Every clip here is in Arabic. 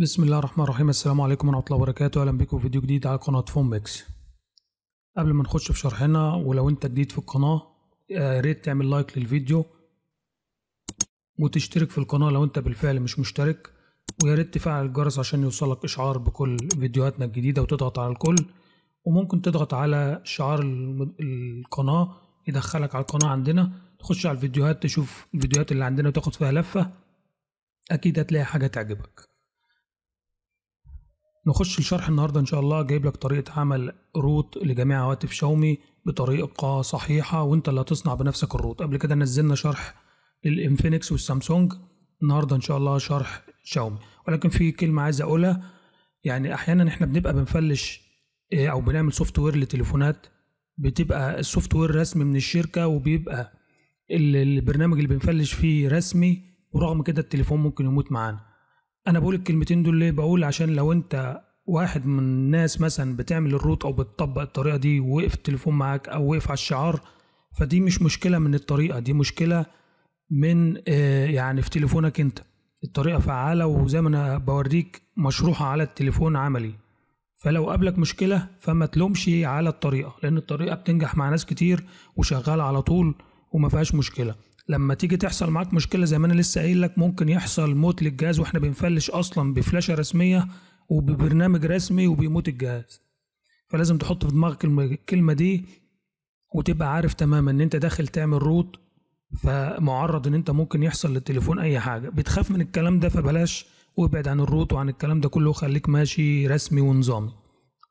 بسم الله الرحمن الرحيم السلام عليكم ورحمة الله وبركاته أهلا بكم في فيديو جديد على قناة فون بيكس قبل ما نخش في شرحنا ولو انت جديد في القناة آه، يا ريت تعمل لايك للفيديو وتشترك في القناة لو انت بالفعل مش مشترك ويا ريت تفعل الجرس عشان يوصلك إشعار بكل فيديوهاتنا الجديدة وتضغط على الكل وممكن تضغط على شعار القناة يدخلك على القناة عندنا تخش على الفيديوهات تشوف الفيديوهات اللي عندنا وتاخد فيها لفة أكيد هتلاقي حاجة تعجبك نخش لشرح النهاردة إن شاء الله جايب لك طريقة عمل روت لجميع هواتف شاومي بطريقة صحيحة وأنت اللي هتصنع بنفسك الروت قبل كده نزلنا شرح للإنفينكس والسامسونج النهاردة إن شاء الله شرح شاومي ولكن في كلمة عايز أقولها يعني أحيانا إحنا بنبقى بنفلش آه، أو بنعمل سوفت وير لتليفونات بتبقى السوفت وير رسمي من الشركة وبيبقى البرنامج اللي بنفلش فيه رسمي ورغم كده التليفون ممكن يموت معانا انا بقول الكلمتين دول ليه بقول عشان لو انت واحد من الناس مثلا بتعمل الروت او بتطبق الطريقه دي ووقف التليفون معاك او وقف على الشعار فدي مش مشكله من الطريقه دي مشكله من آه، يعني في تليفونك انت الطريقه فعاله وزي ما انا بوريك مشروحه على التليفون عملي فلو قابلك مشكله فما تلومش على الطريقه لان الطريقه بتنجح مع ناس كتير وشغاله على طول وما فيهاش مشكله لما تيجي تحصل معاك مشكله زي ما انا لسه قايل لك ممكن يحصل موت للجهاز واحنا بنفلش اصلا بفلاشه رسميه وببرنامج رسمي وبيموت الجهاز فلازم تحط في دماغك الكلمه دي وتبقى عارف تماما ان انت داخل تعمل روت فمعرض ان انت ممكن يحصل للتليفون اي حاجه بتخاف من الكلام ده فبلاش وابعد عن الروت وعن الكلام ده كله وخليك ماشي رسمي ونظامي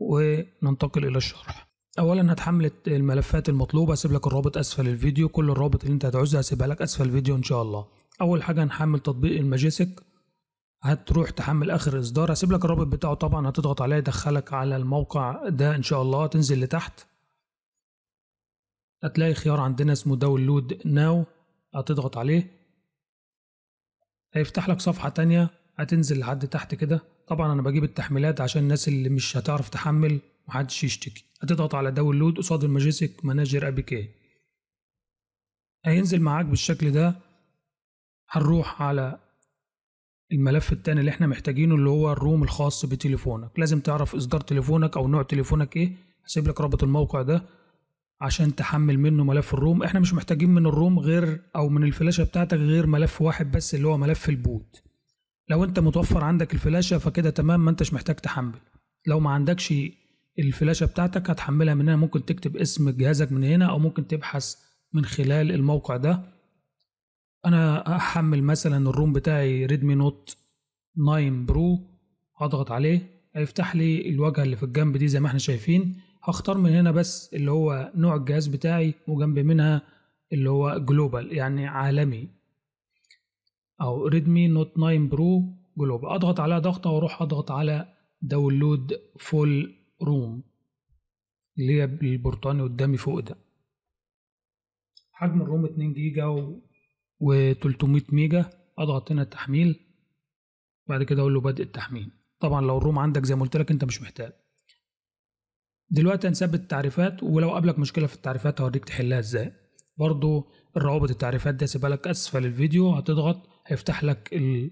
وننتقل الى الشرح اولا هتحمل الملفات المطلوبه هسيب لك الرابط اسفل الفيديو كل الرابط اللي انت هتعوزها هسيبها لك اسفل الفيديو ان شاء الله اول حاجه هنحمل تطبيق الماجيسك هتروح تحمل اخر اصدار هسيب لك الرابط بتاعه طبعا هتضغط عليه يدخلك على الموقع ده ان شاء الله تنزل لتحت هتلاقي خيار عندنا اسمه داونلود ناو هتضغط عليه هيفتح لك صفحه تانية هتنزل لحد تحت كده طبعا انا بجيب التحميلات عشان الناس اللي مش هتعرف تحمل محدش يشتكي هتضغط على داونلود قصاد الماجيسيك مانجر كي هينزل معاك بالشكل ده هنروح على الملف التاني اللي احنا محتاجينه اللي هو الروم الخاص بتليفونك لازم تعرف اصدار تليفونك او نوع تليفونك ايه هسيب لك رابط الموقع ده عشان تحمل منه ملف الروم احنا مش محتاجين من الروم غير او من الفلاشة بتاعتك غير ملف واحد بس اللي هو ملف البوت لو انت متوفر عندك الفلاشة فكده تمام ما انتش محتاج تحمل لو ما عندكش الفلاشه بتاعتك هتحملها من هنا ممكن تكتب اسم جهازك من هنا او ممكن تبحث من خلال الموقع ده انا هحمل مثلا الروم بتاعي ريدمي نوت 9 برو هضغط عليه هيفتح لي الواجهه اللي في الجنب دي زي ما احنا شايفين هختار من هنا بس اللي هو نوع الجهاز بتاعي وجنب منها اللي هو جلوبال يعني عالمي او ريدمي نوت 9 برو جلوبال اضغط عليها ضغطه واروح اضغط على داونلود فول روم اللي هي البرتقاني قدامي فوق ده حجم الروم 2 جيجا و... و300 ميجا اضغط هنا التحميل بعد كده اقول له بدء التحميل طبعا لو الروم عندك زي ما قلت لك انت مش محتاج دلوقتي هنثبت التعريفات ولو قابلك مشكله في التعريفات هوريك تحلها ازاي برضو الروابط التعريفات دي سيبها لك اسفل الفيديو هتضغط هيفتح لك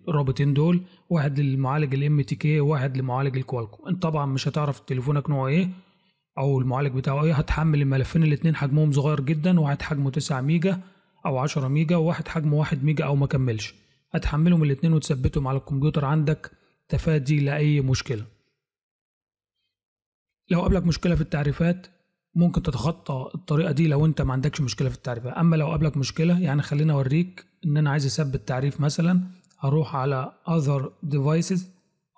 الرابطين دول واحد للمعالج الام تي كي وواحد لمعالج الكوالكو انت طبعا مش هتعرف تليفونك نوعه ايه او المعالج بتاعه ايه هتحمل الملفين الاتنين حجمهم صغير جدا واحد حجمه 9 ميجا او 10 ميجا وواحد حجمه 1 ميجا او ما كملش هتحملهم الاتنين وتثبتهم على الكمبيوتر عندك تفادي لاي مشكله لو قابلك مشكله في التعريفات ممكن تتخطى الطريقه دي لو انت ما عندكش مشكله في التعريفات اما لو قابلك مشكله يعني خليني اوريك ان انا عايز اثبت تعريف مثلا هروح على اذر ديفايسز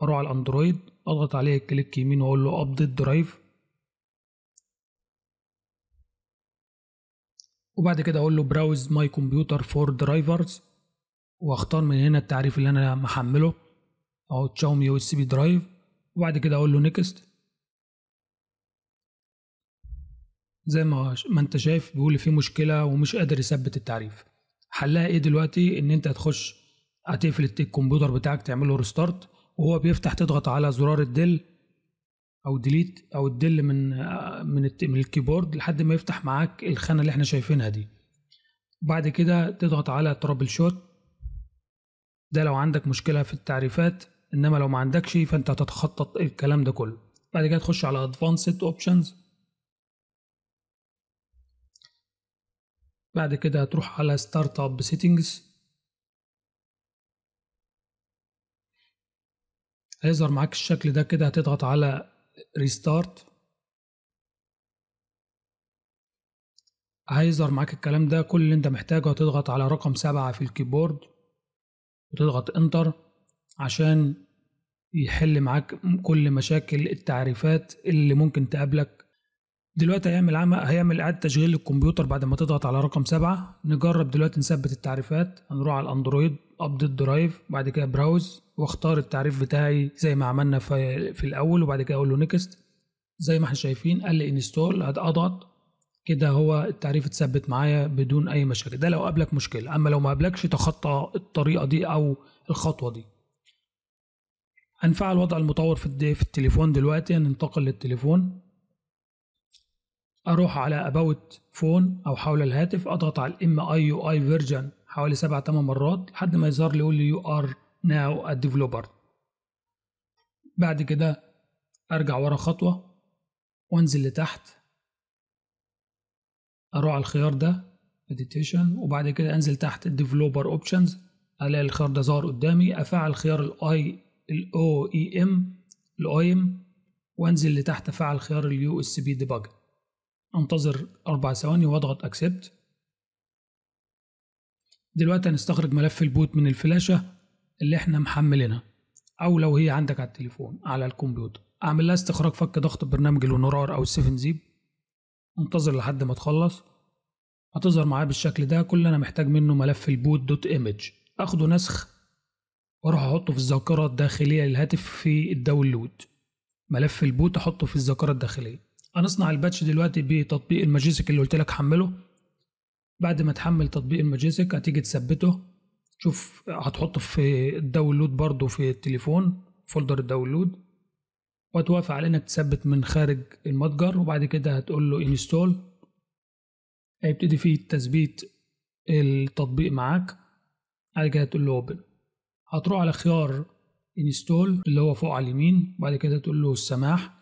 اروح على الاندرويد اضغط عليه كليك يمين واقول له ابديت درايف وبعد كده اقول له براوز ماي كمبيوتر فور درايفرز واختار من هنا التعريف اللي انا محمله اهو تشاومي يو اس بي درايف وبعد كده اقول له نيكست زي ما ما انت شايف بيقول لي في مشكله ومش قادر يثبت التعريف حلها ايه دلوقتي ان انت تخش هتقفل الكمبيوتر بتاعك تعمله ريستارت وهو بيفتح تضغط على زرار الدل او ديليت او الدل من من من الكيبورد لحد ما يفتح معاك الخانه اللي احنا شايفينها دي بعد كده تضغط على ترابل شوت ده لو عندك مشكله في التعريفات انما لو ما عندكش فانت هتتخطط الكلام ده كله بعد كده تخش على ادفانسد اوبشنز بعد كده هتروح على ستارت اب سيتنجز هيظهر معاك الشكل ده كده هتضغط على ريستارت هيظهر معاك الكلام ده كل اللي انت محتاجه هتضغط على رقم سبعة في الكيبورد وتضغط انتر عشان يحل معاك كل مشاكل التعريفات اللي ممكن تقابلك دلوقتي هيعمل عمل هيعمل اعاده تشغيل للكمبيوتر بعد ما تضغط على رقم سبعة نجرب دلوقتي نثبت التعريفات هنروح على الاندرويد ابديت درايف بعد كده براوز واختار التعريف بتاعي زي ما عملنا في, في الاول وبعد كده اقول له نيكست زي ما احنا شايفين قال لي انستول اضغط كده هو التعريف اتثبت معايا بدون اي مشاكل ده لو قابلك مشكله اما لو ما قابلكش تخطى الطريقه دي او الخطوه دي هنفعل وضع المطور في التليفون دلوقتي هننتقل للتليفون اروح على اباوت فون او حول الهاتف اضغط على الام اي يو اي فيرجن حوالي 7 8 مرات لحد ما يظهر لي يقول لي يو ار ناو ديفلوبر بعد كده ارجع ورا خطوه وانزل لتحت اروح على الخيار ده اديتيشن وبعد كده انزل تحت ديفلوبر اوبشنز الاقي الخيار ده ظهر قدامي افعل خيار الاي الاو اي ام e الاي ام e وانزل لتحت افعل خيار اليو اس بي انتظر أربع ثواني واضغط أكسبت دلوقتي هنستخرج ملف البوت من الفلاشة اللي احنا محملينها أو لو هي عندك على التليفون على الكمبيوتر أعمل لها استخراج فك ضغط برنامج الونرار أو السيفن زيب انتظر لحد ما تخلص هتظهر معايا بالشكل ده كل اللي أنا محتاج منه ملف البوت دوت ايمج أخده نسخ وأروح أحطه في الذاكرة الداخلية للهاتف في الداونلود ملف البوت أحطه في الذاكرة الداخلية هنصنع الباتش دلوقتي بتطبيق الماجيسك اللي قلت لك حمله بعد ما تحمل تطبيق الماجيسك هتيجي تثبته شوف هتحطه في الداونلود برضو في التليفون فولدر الداونلود وهتوافق على انك تثبت من خارج المتجر وبعد كده هتقول له انستول هيبتدي فيه تثبيت التطبيق معاك بعد كده هتقول له اوبن هتروح على خيار انستول اللي هو فوق على اليمين وبعد كده تقول له السماح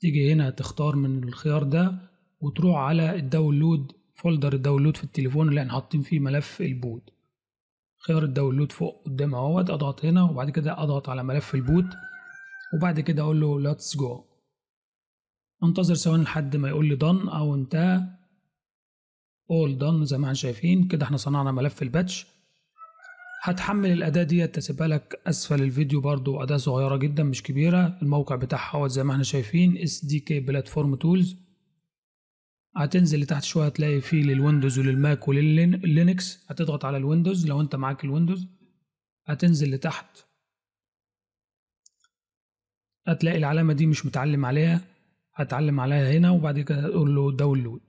تيجي هنا تختار من الخيار ده وتروح على الداونلود فولدر الداونلود في التليفون اللي احنا حاطين فيه ملف البوت خيار الداونلود فوق قدام اهوت اضغط هنا وبعد كده اضغط على ملف البوت وبعد كده اقول له لاتس جو انتظر ثواني لحد ما يقول لي دن او انتهى اول دن زي ما احنا شايفين كده احنا صنعنا ملف الباتش هتحمل الاداه ديت تسيبها لك اسفل الفيديو برضو اداه صغيره جدا مش كبيره الموقع بتاعها هو زي ما احنا شايفين SDK Platform Tools هتنزل لتحت شويه هتلاقي فيه للويندوز وللماك وللينكس هتضغط على الويندوز لو انت معاك الويندوز هتنزل لتحت هتلاقي العلامه دي مش متعلم عليها هتعلم عليها هنا وبعد كده تقول له داونلود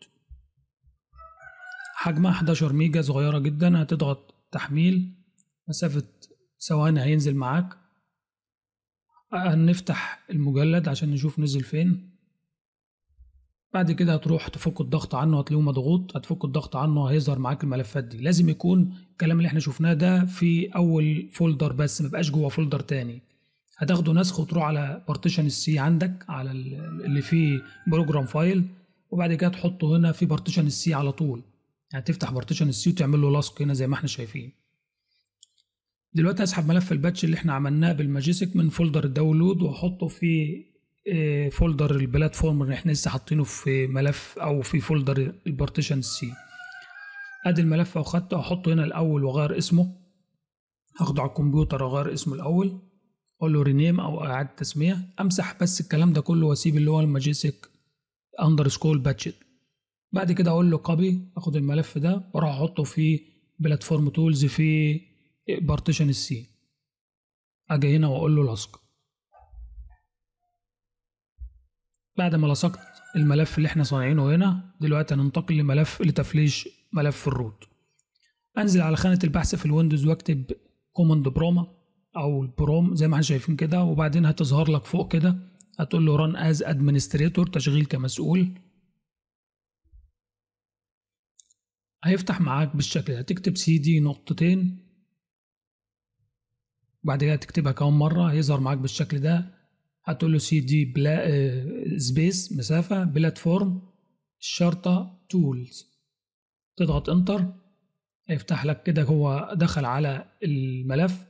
حجمها 11 ميجا صغيره جدا هتضغط تحميل مسافة ثواني هينزل معاك هنفتح آه، المجلد عشان نشوف نزل فين بعد كده هتروح تفك الضغط عنه هتلاقيه مضغوط هتفك الضغط عنه هيظهر معاك الملفات دي لازم يكون الكلام اللي احنا شفناه ده في اول فولدر بس مبقاش جوه فولدر تاني هتاخده نسخ وتروح على بارتيشن السي عندك على اللي فيه بروجرام فايل وبعد كده تحطه هنا في بارتيشن السي على طول يعني تفتح بارتيشن السي وتعمل له لصق هنا زي ما احنا شايفين دلوقتي هسحب ملف الباتش اللي احنا عملناه بالماجيسك من فولدر الداونلود واحطه في آه، فولدر البلاتفورم اللي احنا لسه حاطينه في ملف او في فولدر البارتيشن سي ادي الملف واخدته خدته احطه هنا الاول واغير اسمه هاخده على الكمبيوتر واغير اسمه الاول اقول له رينيم او اعاده تسميه امسح بس الكلام ده كله واسيب اللي هو الماجيسك اندر سكول باتشت بعد كده اقول له كوبي اخد الملف ده واروح احطه في بلاتفورم تولز في بارتيشن السي اجي هنا واقول له لصق بعد ما لصقت الملف اللي احنا صانعينه هنا دلوقتي هننتقل لملف لتفليش ملف الروت انزل على خانه البحث في الويندوز واكتب كوماند بروما او البروم زي ما احنا شايفين كده وبعدين هتظهر لك فوق كده هتقول له ران از ادمنستريتور تشغيل كمسؤول هيفتح معاك بالشكل ده تكتب سي دي نقطتين وبعد كده تكتبها كمان مره هيظهر معاك بالشكل ده هتقول له سي دي بلا آه، سبيس مسافه بلاتفورم الشرطه تولز تضغط انتر هيفتح لك كده هو دخل على الملف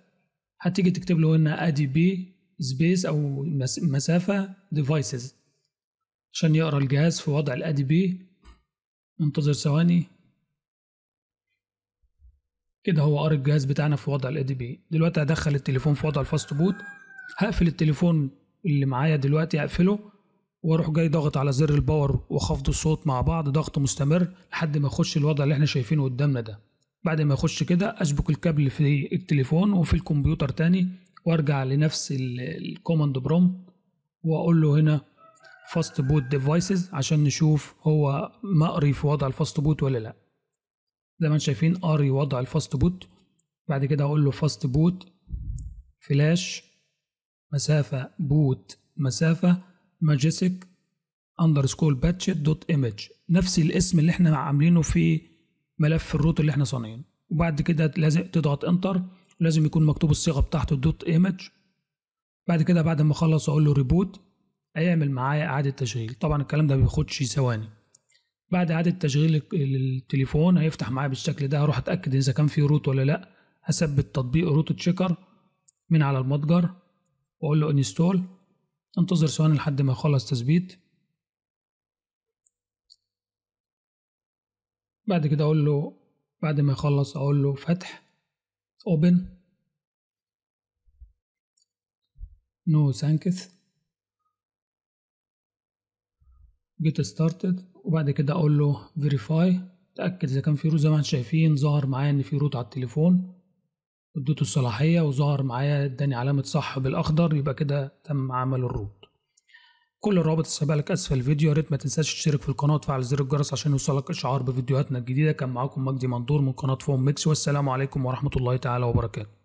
هتيجي تكتب له هنا ادي بي سبيس او مسافه ديفايسز عشان يقرا الجهاز في وضع الادي بي انتظر ثواني كده هو قاري الجهاز بتاعنا في وضع الاي دي بي دلوقتي هدخل التليفون في وضع الفاست بوت هقفل التليفون اللي معايا دلوقتي هقفله واروح جاي ضاغط على زر الباور وخفض الصوت مع بعض ضغط مستمر لحد ما يخش الوضع اللي احنا شايفينه قدامنا ده بعد ما يخش كده اشبك الكابل في التليفون وفي الكمبيوتر تاني وارجع لنفس الكوماند بروم واقول له هنا فاست بوت ديفايسز عشان نشوف هو مقري في وضع الفاست بوت ولا لا زي ما انتم شايفين ار يوضع الفاست بوت بعد كده اقول له فاست بوت فلاش مسافة بوت مسافة ماجيسك اندرسكول باتش دوت ايمج نفس الاسم اللي احنا عاملينه في ملف الروت اللي احنا صانعينه وبعد كده لازم تضغط انتر لازم يكون مكتوب الصيغه بتاعته دوت ايمج بعد كده بعد ما اخلص اقول له ريبوت هيعمل معايا اعاده تشغيل طبعا الكلام ده ما بياخدش ثواني بعد إعادة تشغيل التليفون هيفتح معايا بالشكل ده هروح أتأكد إذا كان في روت ولا لأ هثبت تطبيق روت تشيكر من على المتجر وأقول له انستول انتظر ثواني لحد ما يخلص تثبيت بعد كده أقول له بعد ما يخلص أقول له فتح اوبن نو ثانكس جيت ستارتد وبعد كده اقول له فيريفاي تاكد اذا كان في روت زي ما احنا شايفين ظهر معايا ان في روت على التليفون اديته الصلاحيه وظهر معايا اداني علامه صح بالاخضر يبقى كده تم عمل الروت كل الروابط السابقه لك اسفل الفيديو يا ريت ما تنساش تشترك في القناه وتفعل زر الجرس عشان يوصلك اشعار بفيديوهاتنا الجديده كان معاكم مجدي مندور من قناه فوم ميكس والسلام عليكم ورحمه الله تعالى وبركاته